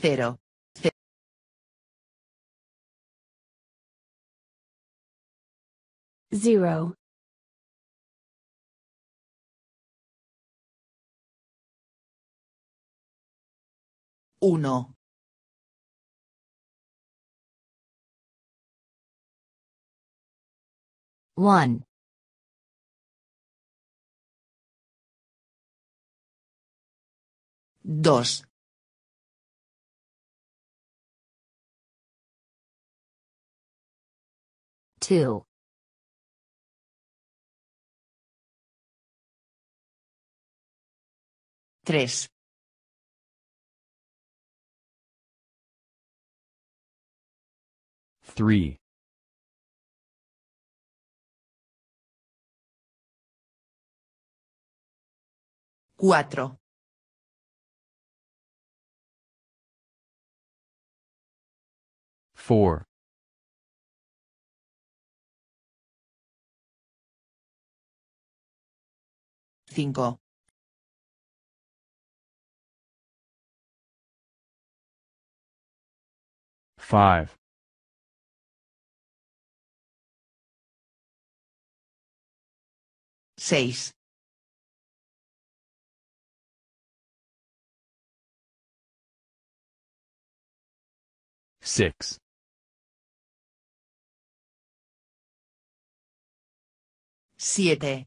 Cero. Zero. Uno. One. Dos. 2. Tres. Three. Cuatro. Four. 5. Five. Seis. Six. Siete.